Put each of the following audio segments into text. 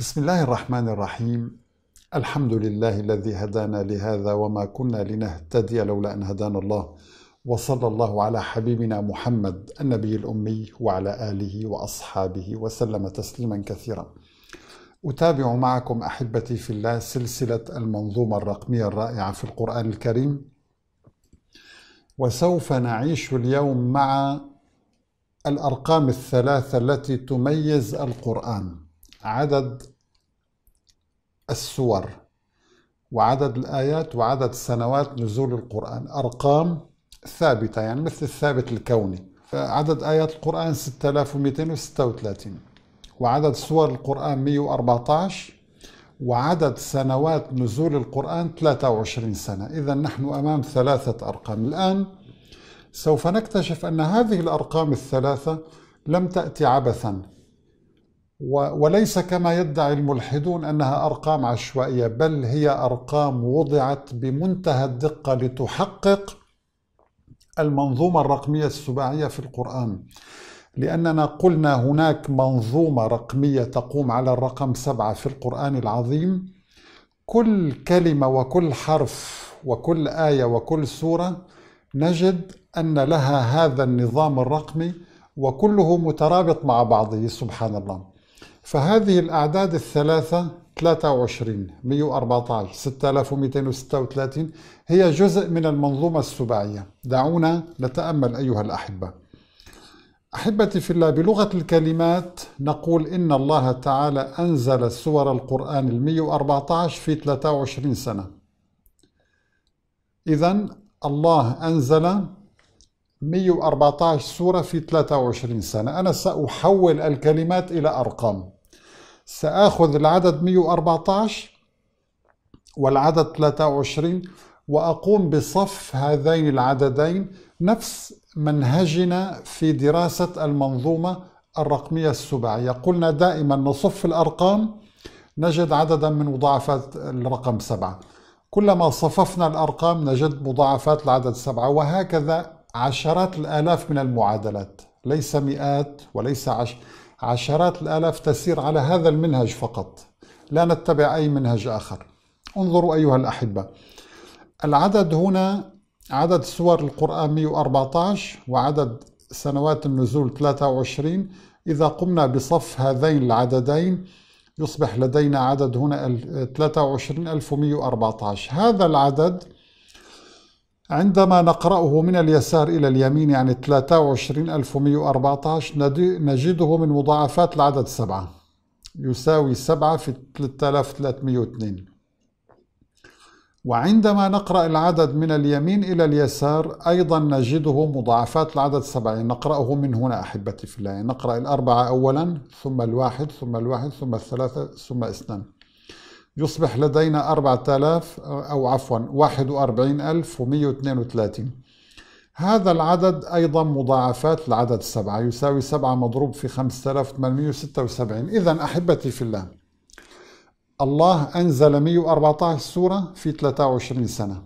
بسم الله الرحمن الرحيم الحمد لله الذي هدانا لهذا وما كنا لنهتدي لولا ان هدانا الله وصلى الله على حبيبنا محمد النبي الامي وعلى اله واصحابه وسلم تسليما كثيرا. اتابع معكم احبتي في الله سلسله المنظومه الرقميه الرائعه في القران الكريم وسوف نعيش اليوم مع الارقام الثلاثه التي تميز القران. عدد السور وعدد الآيات وعدد سنوات نزول القرآن أرقام ثابتة يعني مثل الثابت الكوني عدد آيات القرآن 6236 وعدد سور القرآن 114 وعدد سنوات نزول القرآن 23 سنة إذا نحن أمام ثلاثة أرقام الآن سوف نكتشف أن هذه الأرقام الثلاثة لم تأتي عبثا وليس كما يدعي الملحدون انها ارقام عشوائيه بل هي ارقام وضعت بمنتهى الدقه لتحقق المنظومه الرقميه السباعيه في القران لاننا قلنا هناك منظومه رقميه تقوم على الرقم سبعه في القران العظيم كل كلمه وكل حرف وكل ايه وكل سوره نجد ان لها هذا النظام الرقمي وكله مترابط مع بعضه سبحان الله فهذه الأعداد الثلاثة 23 114 6236 هي جزء من المنظومة السباعية دعونا نتأمل أيها الأحبة أحبتي في الله بلغة الكلمات نقول إن الله تعالى أنزل سور القرآن ال 114 في 23 سنة إذا الله أنزل 114 سورة في 23 سنة أنا سأحول الكلمات إلى أرقام سآخذ العدد 114 والعدد 23 وأقوم بصف هذين العددين نفس منهجنا في دراسة المنظومة الرقمية السبعية قلنا دائما نصف الأرقام نجد عددا من مضاعفات الرقم سبعة كلما صففنا الأرقام نجد مضاعفات العدد سبعة وهكذا عشرات الآلاف من المعادلات ليس مئات وليس عشر عشرات الآلاف تسير على هذا المنهج فقط لا نتبع أي منهج آخر انظروا أيها الأحبة العدد هنا عدد سور القرآن 114 وعدد سنوات النزول 23 إذا قمنا بصف هذين العددين يصبح لدينا عدد هنا 23114 هذا العدد عندما نقرأه من اليسار إلى اليمين يعني 23114 نجده من مضاعفات العدد سبعة يساوي سبعة في 3302 وعندما نقرأ العدد من اليمين إلى اليسار أيضا نجده مضاعفات العدد سبعة يعني نقرأه من هنا أحبتي في الله يعني نقرأ الأربعة أولا ثم الواحد ثم الواحد ثم الثلاثة ثم اثنان يصبح لدينا 4000 أو عفوا 41132 هذا العدد أيضا مضاعفات العدد السبعة يساوي 7 مضروب في 5876 إذا أحبتي في الله الله أنزل 114 سورة في 23 سنة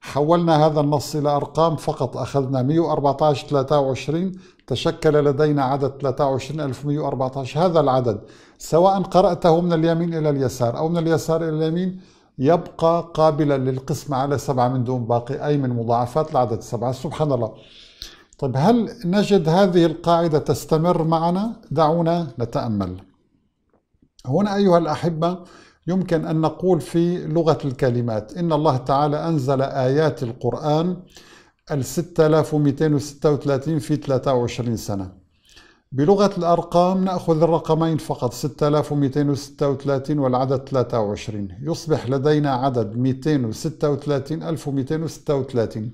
حولنا هذا النص إلى أرقام فقط أخذنا 114 23 تشكل لدينا عدد 23114 هذا العدد سواء قرأته من اليمين إلى اليسار أو من اليسار إلى اليمين يبقى قابلا للقسمة على سبعة من دون باقي أي من مضاعفات العدد السبعة سبحان الله طيب هل نجد هذه القاعدة تستمر معنا؟ دعونا نتأمل هنا أيها الأحبة يمكن أن نقول في لغة الكلمات إن الله تعالى أنزل آيات القرآن ال 6236 في 23 سنة بلغة الأرقام نأخذ الرقمين فقط 6236 والعدد 23 يصبح لدينا عدد 236236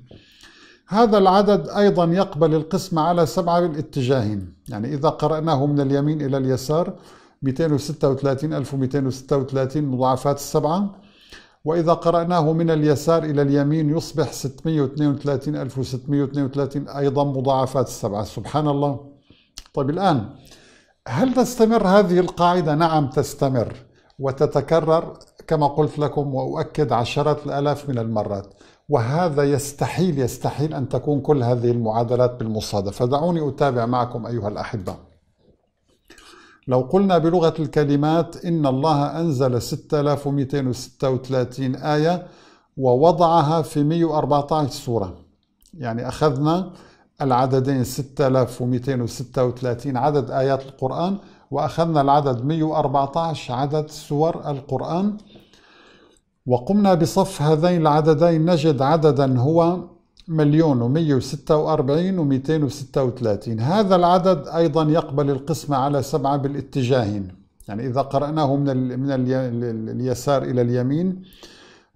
هذا العدد أيضا يقبل القسمة على سبعة بالاتجاهين يعني إذا قرأناه من اليمين إلى اليسار 236 1236 مضاعفات السبعة وإذا قرأناه من اليسار إلى اليمين يصبح 632 1632 أيضا مضاعفات السبعة سبحان الله طيب الآن هل تستمر هذه القاعدة؟ نعم تستمر وتتكرر كما قلت لكم وأؤكد عشرات الآلاف من المرات وهذا يستحيل يستحيل أن تكون كل هذه المعادلات بالمصادفة دعوني أتابع معكم أيها الأحبة لو قلنا بلغة الكلمات إن الله أنزل 6236 آية ووضعها في 114 سورة يعني أخذنا العددين 6236 عدد آيات القرآن وأخذنا العدد 114 عدد سور القرآن وقمنا بصف هذين العددين نجد عددا هو مليون ومية وستة وأربعين ومئتين وستة وثلاثين هذا العدد أيضا يقبل القسمة على سبعة بالاتجاهين يعني إذا قرأناه من, من اليسار إلى اليمين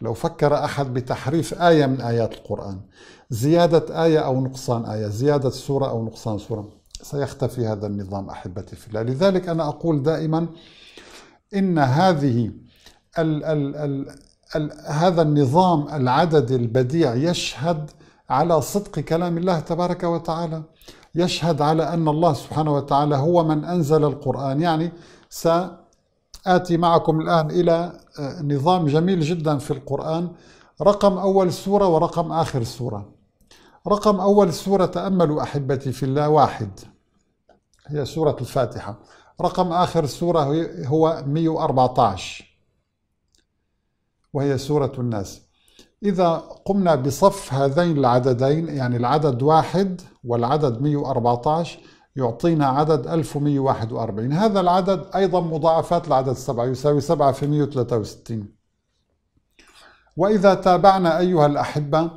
لو فكر أحد بتحريف آية من آيات القرآن زيادة آية أو نقصان آية زيادة سورة أو نقصان سورة سيختفي هذا النظام أحبتي في الله لذلك أنا أقول دائما إن هذه ال ال ال الـ هذا النظام العددي البديع يشهد على صدق كلام الله تبارك وتعالى يشهد على أن الله سبحانه وتعالى هو من أنزل القرآن يعني س آتي معكم الآن إلى آه، نظام جميل جدا في القرآن رقم أول سورة ورقم آخر سورة رقم أول سورة تأملوا أحبتي في الله واحد هي سورة الفاتحة رقم آخر سورة هو 114 وهي سورة الناس إذا قمنا بصف هذين العددين يعني العدد واحد والعدد 114 يعطينا عدد 1141 هذا العدد أيضا مضاعفات العدد 7 يساوي 7 في 163 وإذا تابعنا أيها الأحبة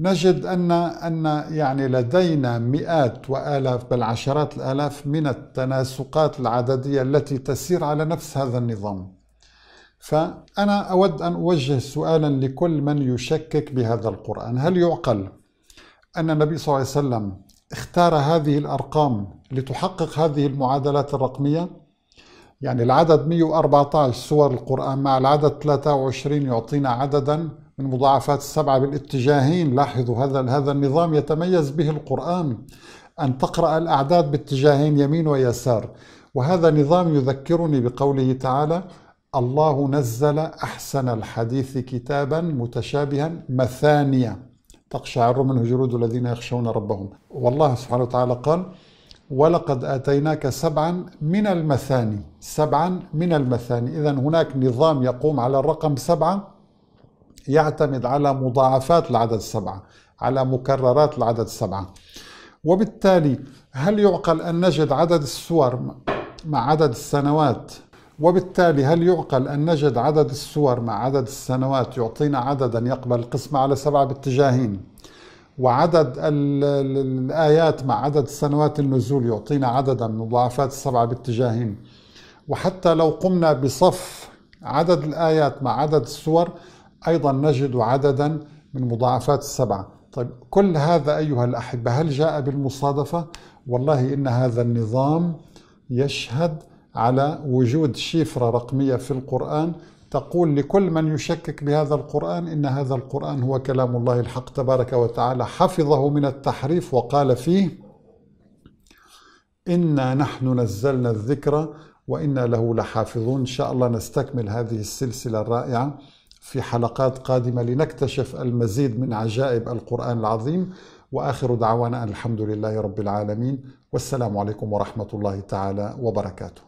نجد أن أن يعني لدينا مئات وآلاف بل عشرات الآلاف من التناسقات العددية التي تسير على نفس هذا النظام. فأنا أود أن أوجه سؤالا لكل من يشكك بهذا القرآن، هل يعقل أن النبي صلى الله عليه وسلم اختار هذه الأرقام لتحقق هذه المعادلات الرقمية يعني العدد 114 سور القرآن مع العدد 23 يعطينا عددا من مضاعفات السبعة بالاتجاهين لاحظوا هذا هذا النظام يتميز به القرآن أن تقرأ الأعداد باتجاهين يمين ويسار وهذا نظام يذكرني بقوله تعالى الله نزل أحسن الحديث كتابا متشابها مثانية تقشعر منه جلود الذين يخشون ربهم والله سبحانه وتعالى قال ولقد آتيناك سبعا من المثاني سبعا من المثاني إذا هناك نظام يقوم على الرقم سبعة يعتمد على مضاعفات العدد سبعة على مكررات العدد سبعة وبالتالي هل يعقل أن نجد عدد السور مع عدد السنوات وبالتالي هل يعقل أن نجد عدد السور مع عدد السنوات يعطينا عددا يقبل القسمة على سبعة باتجاهين وعدد الآيات مع عدد سنوات النزول يعطينا عددا من مضاعفات السبعة باتجاهين وحتى لو قمنا بصف عدد الآيات مع عدد السور أيضا نجد عددا من مضاعفات السبعة طيب كل هذا أيها الأحبة هل جاء بالمصادفة؟ والله إن هذا النظام يشهد على وجود شفرة رقمية في القرآن تقول لكل من يشكك بهذا القرآن إن هذا القرآن هو كلام الله الحق تبارك وتعالى حفظه من التحريف وقال فيه إنا نحن نزلنا الذكر وإنا له لحافظون إن شاء الله نستكمل هذه السلسلة الرائعة في حلقات قادمة لنكتشف المزيد من عجائب القرآن العظيم وآخر دعوانا الحمد لله رب العالمين والسلام عليكم ورحمة الله تعالى وبركاته